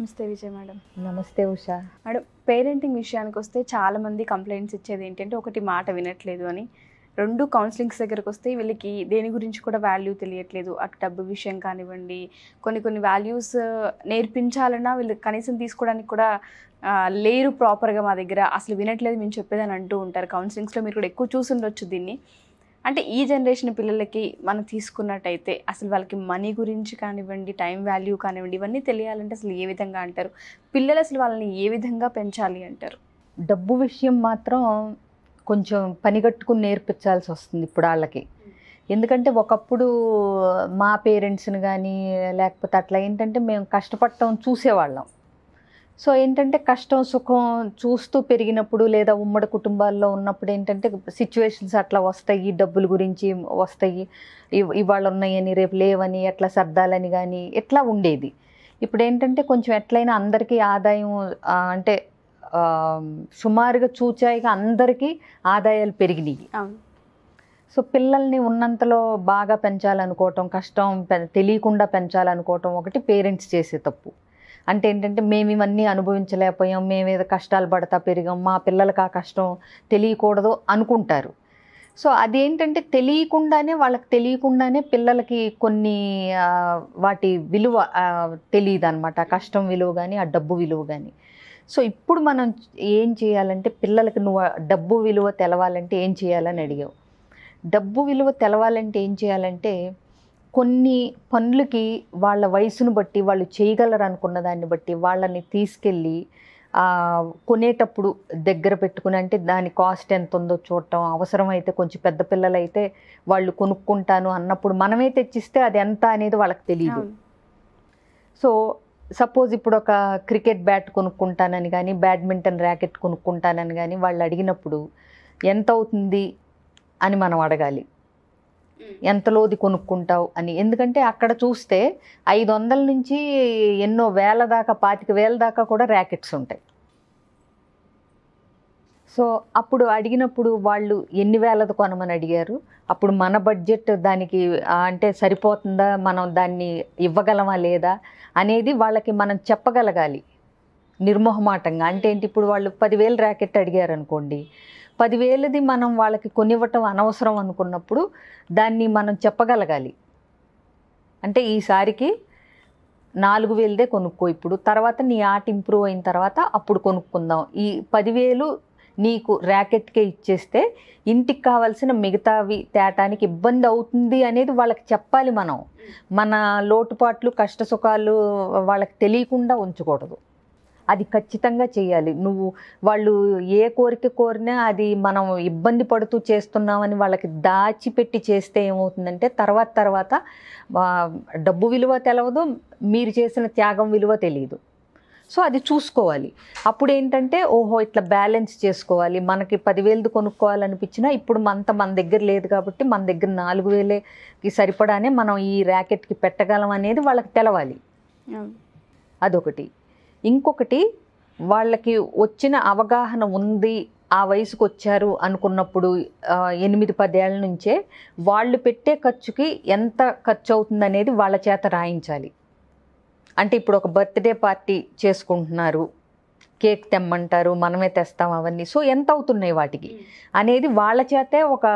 నమస్తే విజయ్ మేడం నమస్తే Usha madam parenting విషయానికి వస్తే చాలామంది కంప్లైంట్స్ ఇచ్చేది ఏంటంటే ఒకటి మాట వినట్లేదు అని రెండు కౌన్సిలింగ్స్ దగ్గరకు వస్తే వీళ్ళకి దేని గురించి కూడా వాల్యూ తెలియట్లేదు అటు డబ్బు విషయం కానివ్వండి కొన్ని కొన్ని వాల్యూస్ నేర్పించాలన్నా వీళ్ళు కనీసం తీసుకోవడానికి కూడా లేరు ప్రాపర్గా మా దగ్గర అసలు వినట్లేదు మేము చెప్పేదని అంటూ ఉంటారు కౌన్సిలింగ్స్లో మీరు కూడా ఎక్కువ చూసి ఉండొచ్చు దీన్ని అంటే ఈ జనరేషన్ పిల్లలకి మనం తీసుకున్నట్టయితే అసలు వాళ్ళకి మనీ గురించి కానివ్వండి టైం వాల్యూ కానివ్వండి ఇవన్నీ తెలియాలంటే అసలు ఏ విధంగా అంటారు పిల్లలు అసలు వాళ్ళని ఏ విధంగా పెంచాలి అంటారు డబ్బు విషయం మాత్రం కొంచెం పనిగట్టుకుని నేర్పించాల్సి వస్తుంది ఇప్పుడు వాళ్ళకి ఎందుకంటే ఒకప్పుడు మా పేరెంట్స్ని కానీ లేకపోతే అట్లా ఏంటంటే మేము కష్టపడటం చూసేవాళ్ళం సో ఏంటంటే కష్టం సుఖం చూస్తూ పెరిగినప్పుడు లేదా ఉమ్మడి కుటుంబాల్లో ఉన్నప్పుడు ఏంటంటే సిచ్యువేషన్స్ అట్లా వస్తాయి డబ్బుల గురించి వస్తాయి ఇవాళ ఉన్నాయని రేపు లేవని ఎట్లా సర్దాలని కానీ ఎట్లా ఉండేది ఇప్పుడు ఏంటంటే కొంచెం ఎట్లయినా అందరికీ ఆదాయం అంటే సుమారుగా చూచాయిగా అందరికీ ఆదాయాలు పెరిగినాయి సో పిల్లల్ని ఉన్నంతలో బాగా పెంచాలనుకోవటం కష్టం తెలియకుండా పెంచాలనుకోవటం ఒకటి పేరెంట్స్ చేసే తప్పు అంటే ఏంటంటే మేము ఇవన్నీ అనుభవించలేకపోయాం మేము ఏదో కష్టాలు పడతా పెరిగాం మా పిల్లలకు ఆ కష్టం తెలియకూడదు అనుకుంటారు సో అదేంటంటే తెలియకుండానే వాళ్ళకి తెలియకుండానే పిల్లలకి కొన్ని వాటి విలువ తెలియదు అనమాట కష్టం విలువ కానీ ఆ డబ్బు విలువ కానీ సో ఇప్పుడు మనం ఏం చేయాలంటే పిల్లలకి నువ్వు డబ్బు విలువ తెలవాలంటే ఏం చేయాలని అడిగావు డబ్బు విలువ తెలవాలంటే ఏం చేయాలంటే కొన్ని పనులకి వాళ్ళ వయసును బట్టి వాళ్ళు చేయగలరు అనుకున్న దాన్ని బట్టి వాళ్ళని తీసుకెళ్ళి కొనేటప్పుడు దగ్గర పెట్టుకుని అంటే దాని కాస్ట్ ఎంత ఉందో చూడటం అవసరమైతే కొంచెం పెద్ద పిల్లలైతే వాళ్ళు కొనుక్కుంటాను అన్నప్పుడు మనమే తెచ్చిస్తే అది ఎంత అనేది వాళ్ళకి తెలియదు సో సపోజ్ ఇప్పుడు ఒక క్రికెట్ బ్యాట్ కొనుక్కుంటానని కానీ బ్యాడ్మింటన్ ర్యాకెట్ కొనుక్కుంటానని కానీ వాళ్ళు అడిగినప్పుడు ఎంత అవుతుంది అని మనం అడగాలి ఎంత లోది కొనుక్కుంటావు అని ఎందుకంటే అక్కడ చూస్తే ఐదు వందల నుంచి ఎన్నో వేల దాకా పాతిక వేల దాకా కూడా ర్యాకెట్స్ ఉంటాయి సో అప్పుడు అడిగినప్పుడు వాళ్ళు ఎన్ని వేలది కొనమని అడిగారు అప్పుడు మన బడ్జెట్ దానికి అంటే సరిపోతుందా మనం దాన్ని ఇవ్వగలమా లేదా అనేది వాళ్ళకి మనం చెప్పగలగాలి నిర్మోహమాటంగా అంటే ఏంటి ఇప్పుడు వాళ్ళు పదివేలు ర్యాకెట్ అడిగారు అనుకోండి పదివేలది మనం వాళ్ళకి కొనివ్వటం అనవసరం అనుకున్నప్పుడు దాన్ని మనం చెప్పగలగాలి అంటే ఈసారికి నాలుగు వేలదే కొనుక్కో ఇప్పుడు తర్వాత నీ ఆర్ట్ ఇంప్రూవ్ అయిన తర్వాత అప్పుడు కొనుక్కుందాం ఈ పదివేలు నీకు ర్యాకెట్కే ఇచ్చేస్తే ఇంటికి కావాల్సిన మిగతావి తేటానికి ఇబ్బంది అవుతుంది అనేది వాళ్ళకి చెప్పాలి మనం మన లోటుపాట్లు కష్టసుఖాలు వాళ్ళకి తెలియకుండా ఉంచకూడదు అది ఖచ్చితంగా చేయాలి నువ్వు వాళ్ళు ఏ కోరిక కోరినా అది మనం ఇబ్బంది పడుతూ చేస్తున్నామని వాళ్ళకి దాచిపెట్టి చేస్తే ఏమవుతుందంటే తర్వాత తర్వాత డబ్బు విలువ తెలవదు మీరు చేసిన త్యాగం విలువ తెలియదు సో అది చూసుకోవాలి అప్పుడు ఏంటంటే ఓహో ఇట్లా బ్యాలెన్స్ చేసుకోవాలి మనకి పదివేలది కొనుక్కోవాలనిపించినా ఇప్పుడు మనంత మన దగ్గర లేదు కాబట్టి మన దగ్గర నాలుగు వేలేకి సరిపడానే మనం ఈ ర్యాకెట్కి పెట్టగలం అనేది వాళ్ళకి తెలవాలి అదొకటి ఇంకొకటి వాళ్ళకి వచ్చిన అవగాహన ఉంది ఆ వయసుకు వచ్చారు అనుకున్నప్పుడు ఎనిమిది పదేళ్ళ నుంచే వాళ్ళు పెట్టే ఖర్చుకి ఎంత ఖర్చు అవుతుంది అనేది వాళ్ళ చేత రాయించాలి అంటే ఇప్పుడు ఒక బర్త్డే పార్టీ చేసుకుంటున్నారు కేక్ తెమ్మంటారు మనమే తెస్తాం అవన్నీ సో ఎంత అవుతున్నాయి వాటికి అనేది వాళ్ళ చేతే ఒక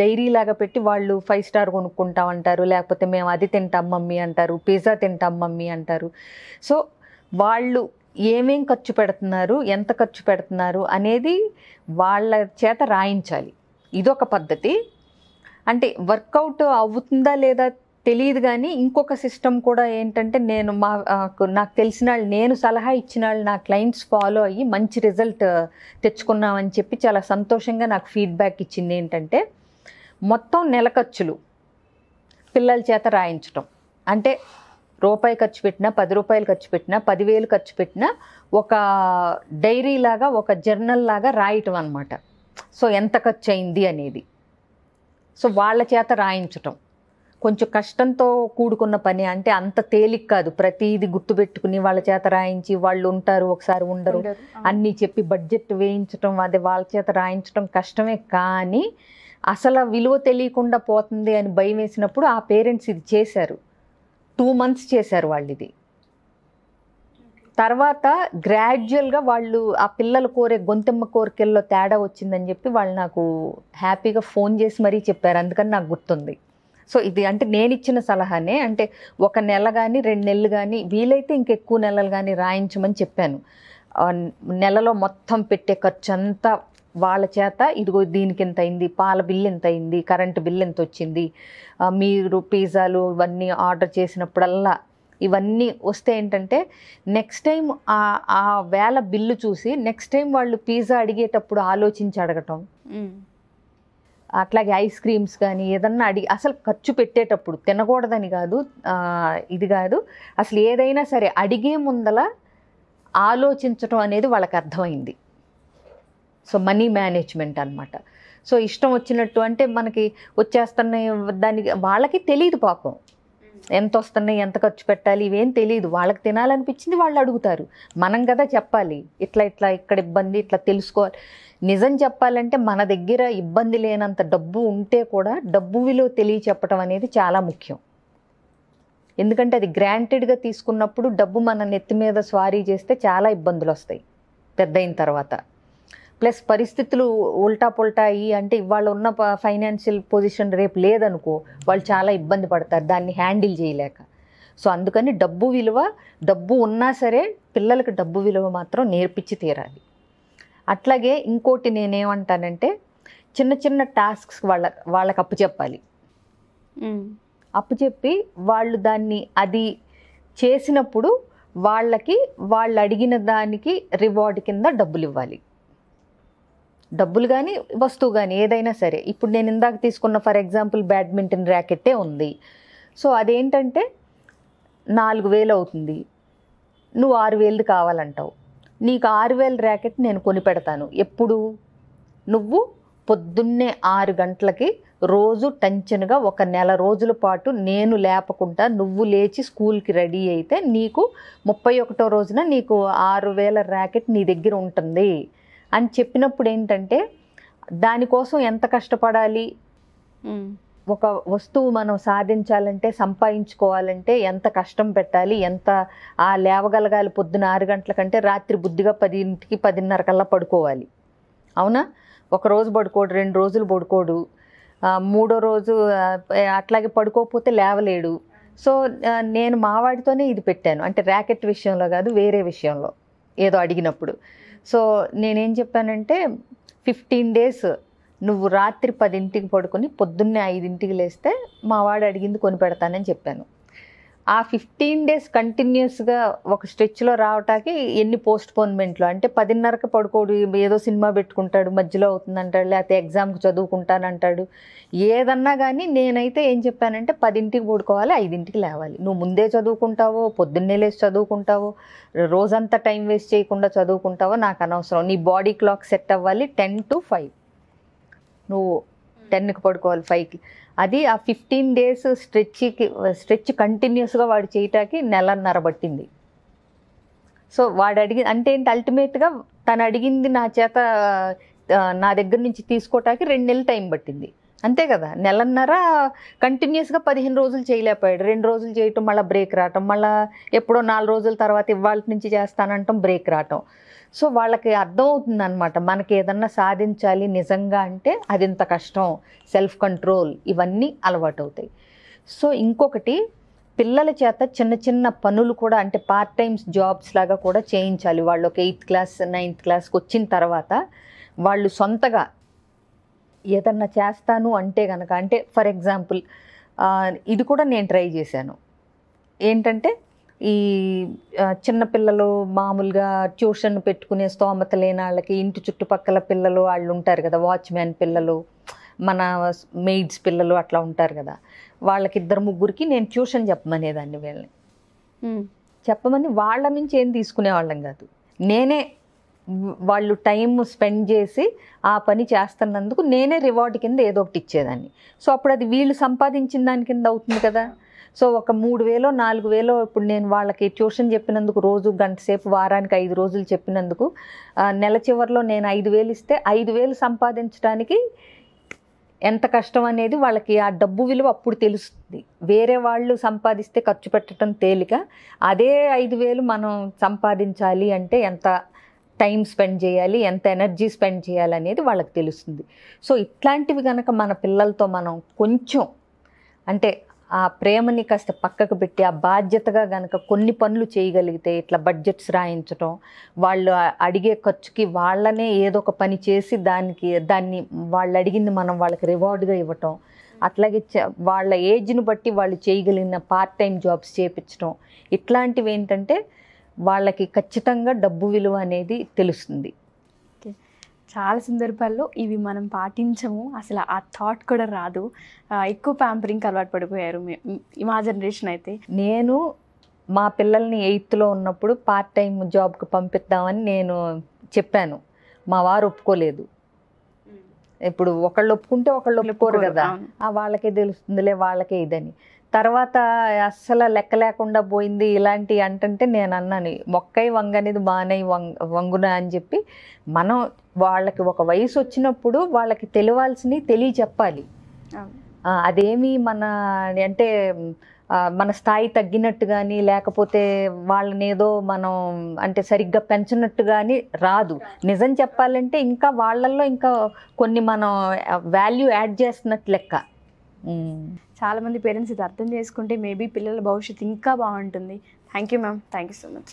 డైరీ లాగా పెట్టి వాళ్ళు ఫైవ్ స్టార్ కొనుక్కుంటాం అంటారు లేకపోతే మేము అది తింటాం మమ్మీ అంటారు పిజ్జా తింటాం మమ్మీ అంటారు సో వాళ్ళు ఏమేం ఖర్చు పెడుతున్నారు ఎంత ఖర్చు పెడుతున్నారు అనేది వాళ్ళ చేత రాయించాలి ఇదొక పద్ధతి అంటే వర్కౌట్ అవుతుందా లేదా తెలియదు కానీ ఇంకొక సిస్టమ్ కూడా ఏంటంటే నేను మా నాకు తెలిసిన వాళ్ళు నేను సలహా ఇచ్చిన వాళ్ళు నా క్లయింట్స్ ఫాలో అయ్యి మంచి రిజల్ట్ తెచ్చుకున్నామని చెప్పి చాలా సంతోషంగా నాకు ఫీడ్బ్యాక్ ఇచ్చింది ఏంటంటే మొత్తం నెల ఖర్చులు పిల్లల చేత రాయించటం అంటే రూపాయి ఖర్చు పెట్టినా పది రూపాయలు ఖర్చు పెట్టినా పదివేలు ఖర్చు పెట్టినా ఒక డైరీ లాగా ఒక జర్నల్ లాగా రాయటం అనమాట సో ఎంత ఖర్చు అయింది అనేది సో వాళ్ళ చేత రాయించటం కొంచెం కష్టంతో కూడుకున్న పని అంటే అంత తేలిక కాదు ప్రతీది గుర్తుపెట్టుకుని వాళ్ళ చేత రాయించి వాళ్ళు ఉంటారు ఒకసారి ఉండరు అన్నీ చెప్పి బడ్జెట్ వేయించటం అది వాళ్ళ చేత రాయించటం కష్టమే కానీ అసలు విలువ తెలియకుండా పోతుంది అని భయం వేసినప్పుడు ఆ పేరెంట్స్ ఇది చేశారు టూ మంత్స్ చేశారు వాళ్ళు ఇది తర్వాత గ్రాడ్యువల్గా వాళ్ళు ఆ పిల్లలు కోరే గొంతెమ్మ కోరికల్లో తేడా వచ్చిందని చెప్పి వాళ్ళు నాకు హ్యాపీగా ఫోన్ చేసి మరీ చెప్పారు అందుకని నాకు గుర్తుంది సో ఇది అంటే నేను ఇచ్చిన సలహానే అంటే ఒక నెల కానీ రెండు నెలలు కానీ వీలైతే ఇంకెక్కువ నెలలు కానీ రాయించమని చెప్పాను నెలలో మొత్తం పెట్టే ఖర్చు అంతా వాళ్ళ చేత ఇదిగో దీనికి ఎంత అయింది పాల బిల్ ఎంత అయింది కరెంటు బిల్ ఎంత వచ్చింది మీరు పిజ్జాలు ఇవన్నీ ఆర్డర్ చేసినప్పుడల్లా ఇవన్నీ వస్తే ఏంటంటే నెక్స్ట్ టైం ఆ వేల బిల్లు చూసి నెక్స్ట్ టైం వాళ్ళు పిజ్జా అడిగేటప్పుడు ఆలోచించి అడగటం అట్లాగే ఐస్ క్రీమ్స్ కానీ ఏదన్నా అడిగి అసలు ఖర్చు పెట్టేటప్పుడు తినకూడదని కాదు ఇది కాదు అసలు ఏదైనా సరే అడిగే ముందల ఆలోచించటం అనేది వాళ్ళకి అర్థమైంది సో మనీ మేనేజ్మెంట్ అనమాట సో ఇష్టం వచ్చినట్టు అంటే మనకి వచ్చేస్తున్నాయి దానికి వాళ్ళకి తెలియదు పాపం ఎంత వస్తున్నాయి ఎంత ఖర్చు పెట్టాలి ఇవేం తెలియదు వాళ్ళకి తినాలనిపించింది వాళ్ళు అడుగుతారు మనం కదా చెప్పాలి ఇట్లా ఇట్లా ఇక్కడ ఇబ్బంది ఇట్లా తెలుసుకోవాలి నిజం చెప్పాలంటే మన దగ్గర ఇబ్బంది లేనంత డబ్బు ఉంటే కూడా డబ్బు విలువ తెలియ చెప్పడం అనేది చాలా ముఖ్యం ఎందుకంటే అది గ్రాంటెడ్గా తీసుకున్నప్పుడు డబ్బు మన నెత్తి మీద స్వారీ చేస్తే చాలా ఇబ్బందులు వస్తాయి పెద్ద అయిన తర్వాత ప్లస్ పరిస్థితులు ఉల్టా పొల్టా అయ్యి అంటే ఇవాళ ఉన్న ఫైనాన్షియల్ పొజిషన్ రేపు లేదనుకో వాళ్ళు చాలా ఇబ్బంది పడతారు దాన్ని హ్యాండిల్ చేయలేక సో అందుకని డబ్బు విలువ డబ్బు ఉన్నా సరే పిల్లలకు డబ్బు విలువ మాత్రం నేర్పించి తీరాలి అట్లాగే ఇంకోటి నేనేమంటానంటే చిన్న చిన్న టాస్క్స్ వాళ్ళ వాళ్ళకి అప్పు చెప్పాలి అప్పు చెప్పి వాళ్ళు దాన్ని అది చేసినప్పుడు వాళ్ళకి వాళ్ళు అడిగిన దానికి రివార్డ్ కింద డబ్బులు ఇవ్వాలి డబ్బులు కానీ వస్తువు కానీ ఏదైనా సరే ఇప్పుడు నేను ఇందాక తీసుకున్న ఫర్ ఎగ్జాంపుల్ బ్యాడ్మింటన్ ర్యాకెట్టే ఉంది సో అదేంటంటే నాలుగు వేలు అవుతుంది నువ్వు ఆరు వేలది కావాలంటావు నీకు ఆరు వేల ర్యాకెట్ నేను కొని పెడతాను ఎప్పుడు నువ్వు పొద్దున్నే ఆరు గంటలకి రోజు టెన్షన్గా ఒక నెల రోజుల పాటు నేను లేపకుండా నువ్వు లేచి స్కూల్కి రెడీ అయితే నీకు ముప్పై ఒకటో రోజున నీకు ఆరు వేల ర్యాకెట్ నీ దగ్గర ఉంటుంది అని చెప్పినప్పుడు ఏంటంటే దానికోసం ఎంత కష్టపడాలి ఒక వస్తువు మనం సాధించాలంటే సంపాదించుకోవాలంటే ఎంత కష్టం పెట్టాలి ఎంత ఆ లేవగలగాలి పొద్దున ఆరు గంటల కంటే రాత్రి బుద్ధిగా పదింటికి పదిన్నర కల్లా పడుకోవాలి అవునా ఒక రోజు పడుకోడు రెండు రోజులు పడుకోడు మూడో రోజు అట్లాగే పడుకోకపోతే లేవలేడు సో నేను మావాడితోనే ఇది పెట్టాను అంటే ర్యాకెట్ విషయంలో కాదు వేరే విషయంలో ఏదో అడిగినప్పుడు సో నేనేం చెప్పానంటే ఫిఫ్టీన్ డేస్ నువ్వు రాత్రి పదింటికి పడుకొని పొద్దున్నే ఐదింటికి లేస్తే మా వాడు అడిగింది కొని పెడతానని చెప్పాను ఆ ఫిఫ్టీన్ డేస్ కంటిన్యూస్గా ఒక స్ట్రెచ్లో రావటానికి ఎన్ని పోస్ట్ అంటే పదిన్నరకు పడుకోడు ఏదో సినిమా పెట్టుకుంటాడు మధ్యలో అవుతుందంటాడు లేకపోతే ఎగ్జామ్కి చదువుకుంటానంటాడు ఏదన్నా కానీ నేనైతే ఏం చెప్పానంటే పదింటికి పడుకోవాలి ఐదింటికి లేవాలి నువ్వు ముందే చదువుకుంటావో పొద్దున్నే లేచి చదువుకుంటావో రోజంతా టైం వేస్ట్ చేయకుండా చదువుకుంటావో నాకు అనవసరం నీ బాడీ క్లాక్ సెట్ అవ్వాలి టెన్ టు ఫైవ్ నువ్వు టెన్కి పడుకోవాలి ఫైవ్కి అది ఆ ఫిఫ్టీన్ డేస్ స్ట్రెచ్కి స్ట్రెచ్ కంటిన్యూస్గా వాడు చేయటానికి నెలన్నర పట్టింది సో వాడు అడిగి అంటే ఏంటి అల్టిమేట్గా తను అడిగింది నా చేత నా దగ్గర నుంచి తీసుకోవటానికి రెండు నెలలు టైం పట్టింది అంతే కదా నెలన్నర కంటిన్యూస్గా పదిహేను రోజులు చేయలేకపోయాడు రెండు రోజులు చేయటం మళ్ళీ బ్రేక్ రావటం మళ్ళీ ఎప్పుడో నాలుగు రోజుల తర్వాత ఇవాళ నుంచి చేస్తానంటాం బ్రేక్ రావటం సో వాళ్ళకి అర్థమవుతుంది అనమాట మనకి ఏదన్నా సాధించాలి నిజంగా అంటే అది ఇంత కష్టం సెల్ఫ్ కంట్రోల్ ఇవన్నీ అలవాటు అవుతాయి సో ఇంకొకటి పిల్లల చేత చిన్న చిన్న పనులు కూడా అంటే పార్ట్ టైమ్స్ జాబ్స్ లాగా కూడా చేయించాలి వాళ్ళు ఒక ఎయిత్ క్లాస్ నైన్త్ క్లాస్కి వచ్చిన తర్వాత వాళ్ళు సొంతగా ఏదన్నా చేస్తాను అంటే కనుక అంటే ఫర్ ఎగ్జాంపుల్ ఇది కూడా నేను ట్రై చేశాను ఏంటంటే ఈ చిన్నపిల్లలు మామూలుగా ట్యూషన్ పెట్టుకునే స్తోమత లేని వాళ్ళకి ఇంటి చుట్టుపక్కల పిల్లలు వాళ్ళు ఉంటారు కదా వాచ్మ్యాన్ పిల్లలు మన మెయిడ్స్ పిల్లలు అట్లా ఉంటారు కదా వాళ్ళకి ఇద్దరు ముగ్గురికి నేను ట్యూషన్ చెప్పమనేదాన్ని వీళ్ళని చెప్పమని వాళ్ళ నుంచి ఏం తీసుకునే వాళ్ళం కాదు నేనే వాళ్ళు టైం స్పెండ్ చేసి ఆ పని చేస్తున్నందుకు నేనే రివార్డ్ కింద ఏదో ఒకటి ఇచ్చేదాన్ని సో అప్పుడు అది వీళ్ళు సంపాదించిన దాని కింద అవుతుంది కదా సో ఒక మూడు వేలో నాలుగు వేలో ఇప్పుడు నేను వాళ్ళకి ట్యూషన్ చెప్పినందుకు రోజు గంట సేపు వారానికి ఐదు రోజులు చెప్పినందుకు నెల చివరిలో నేను ఐదు వేలు ఇస్తే ఐదు వేలు సంపాదించడానికి ఎంత కష్టం అనేది వాళ్ళకి ఆ డబ్బు విలువ అప్పుడు తెలుస్తుంది వేరే వాళ్ళు సంపాదిస్తే ఖర్చు పెట్టడం తేలిక అదే ఐదు వేలు మనం సంపాదించాలి అంటే ఎంత టైం స్పెండ్ చేయాలి ఎంత ఎనర్జీ స్పెండ్ చేయాలి అనేది వాళ్ళకి తెలుస్తుంది సో ఇట్లాంటివి కనుక మన పిల్లలతో మనం కొంచెం అంటే ఆ ప్రేమని కాస్త పక్కకు పెట్టి ఆ బాధ్యతగా కనుక కొన్ని పనులు చేయగలిగితే ఇట్లా బడ్జెట్స్ రాయించడం వాళ్ళు అడిగే ఖర్చుకి వాళ్ళనే ఏదో ఒక పని చేసి దానికి దాన్ని వాళ్ళు అడిగింది మనం వాళ్ళకి రివార్డ్గా ఇవ్వటం అట్లాగే వాళ్ళ ఏజ్ని బట్టి వాళ్ళు చేయగలిగిన పార్ట్ టైం జాబ్స్ చేపించడం ఇట్లాంటివి ఏంటంటే వాళ్ళకి ఖచ్చితంగా డబ్బు విలువ అనేది తెలుస్తుంది చాలా సందర్భాల్లో ఇవి మనం పాటించము అసలు ఆ థాట్ కూడా రాదు ఎక్కువ ప్యాంపరింగ్కి అలవాటు పడిపోయారు మా జనరేషన్ అయితే నేను మా పిల్లల్ని ఎయిత్లో ఉన్నప్పుడు పార్ట్ టైం జాబ్కి పంపిద్దామని నేను చెప్పాను మా వారు ఒప్పుకోలేదు ఇప్పుడు ఒకళ్ళు ఒప్పుకుంటే ఒకళ్ళు ఒప్పుకోరు కదా వాళ్ళకే తెలుస్తుందిలే వాళ్ళకే ఇదని తర్వాత అస్సలు లెక్క లేకుండా పోయింది ఇలాంటి అంటే నేను అన్నాను మొక్కై వంగ అనేది బాగానే వంగ వంగున అని చెప్పి మనం వాళ్ళకి ఒక వయసు వచ్చినప్పుడు వాళ్ళకి తెలియాల్సినవి తెలియ చెప్పాలి అదేమి మన అంటే మన స్థాయి తగ్గినట్టు కానీ లేకపోతే వాళ్ళని ఏదో మనం అంటే సరిగ్గా పెంచినట్టు కానీ రాదు నిజం చెప్పాలంటే ఇంకా వాళ్ళల్లో ఇంకా కొన్ని మనం వాల్యూ యాడ్ చేస్తున్నట్టు లెక్క చాలామంది పేరెంట్స్ ఇది అర్థం చేసుకుంటే మేబీ పిల్లల భవిష్యత్తు ఇంకా బాగుంటుంది thank you ma'am thank you so much